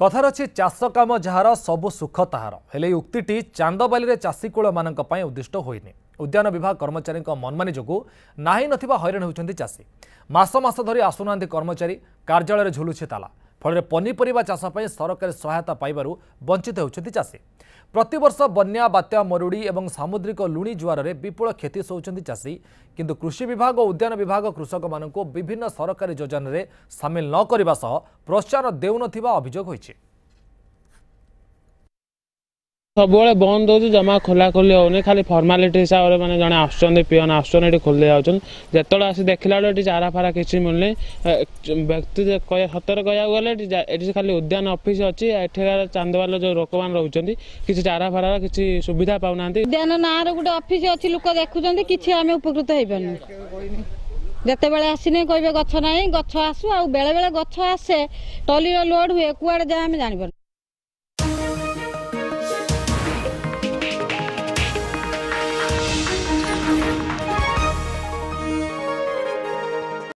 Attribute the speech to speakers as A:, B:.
A: କଥାର ଅଛି ଚାଷ କାମ ଯାହାର ସବୁ ସୁଖ ତାହାର ହେଲେ ଏହି ଉକ୍ତିଟି ଚାନ୍ଦବାଲିରେ ଚାଷୀକୂଳମାନଙ୍କ ପାଇଁ ଉଦ୍ଦିଷ୍ଟ ହୋଇନି ଉଦ୍ୟାନ ବିଭାଗ କର୍ମଚାରୀଙ୍କ ମନମାନି ଯୋଗୁଁ ନାହିଁ ନଥିବା ହଇରାଣ ହେଉଛନ୍ତି ଚାଷୀ ମାସ ମାସ ଧରି ଆସୁନାହାନ୍ତି କର୍ମଚାରୀ କାର୍ଯ୍ୟାଳୟରେ ଝୁଲୁଛି ତାଲା ଫଳରେ ପନିପରିବା ଚାଷ ପାଇଁ ସରକାରୀ ସହାୟତା ପାଇବାରୁ ବଞ୍ଚିତ ହେଉଛନ୍ତି ଚାଷୀ ପ୍ରତିବର୍ଷ ବନ୍ୟା ବାତ୍ୟା ମରୁଡ଼ି ଏବଂ ସାମୁଦ୍ରିକ ଲୁଣି ଜୁଆରରେ ବିପୁଳ କ୍ଷତି ସହୁଛନ୍ତି ଚାଷୀ କିନ୍ତୁ କୃଷି ବିଭାଗ ଓ ଉଦ୍ୟାନ ବିଭାଗ କୃଷକମାନଙ୍କୁ ବିଭିନ୍ନ ସରକାରୀ ଯୋଜନାରେ ସାମିଲ ନ କରିବା ସହ ପ୍ରୋତ୍ସାହନ ଦେଉନଥିବା ଅଭିଯୋଗ ହୋଇଛି
B: ସବୁବେଳେ ବନ୍ଦ ହେଉଛି ଜମା ଖୋଲାଖୋଲି ହେଉନି ଖାଲି ଫର୍ମାଲିଟି ହିସାବରେ ମାନେ ଜଣେ ଆସୁଛନ୍ତି ପିଅନ ଆସୁଛନ୍ତି ଏଠି ଖୋଲି ଯାଉଛନ୍ତି ଯେତେବେଳେ ଆସି ଦେଖିଲା ବେଳେ ଏଠି ଚାରା ଫାରା କିଛି ମିଳୁନି ବ୍ୟକ୍ତି ସତରେ କହିବାକୁ ଗଲେ ଏଠି ଏଠି ଖାଲି ଉଦ୍ୟାନ ଅଫିସ୍ ଅଛି ଏଠିକାର ଚାନ୍ଦବାଲର ଯେଉଁ ଲୋକମାନେ ରହୁଛନ୍ତି କିଛି ଚାରା ଫାରାର କିଛି ସୁବିଧା
C: ପାଉନାହାନ୍ତି ଉଦ୍ୟାନ ନାଁର ଗୋଟେ ଅଫିସ ଅଛି ଲୋକ ଦେଖୁଛନ୍ତି କିଛି ଆମେ ଉପକୃତ ହେଇପାରୁନୁ ଯେତେବେଳେ ଆସିନେ କହିବେ ଗଛ ନାହିଁ ଗଛ ଆସୁ ଆଉ ବେଳେବେଳେ ଗଛ ଆସେ ଟଲିର ଲୋଡ୍ ହୁଏ କୁଆଡ଼େ ଯାଏ ଆମେ ଜାଣିପାରୁନୁ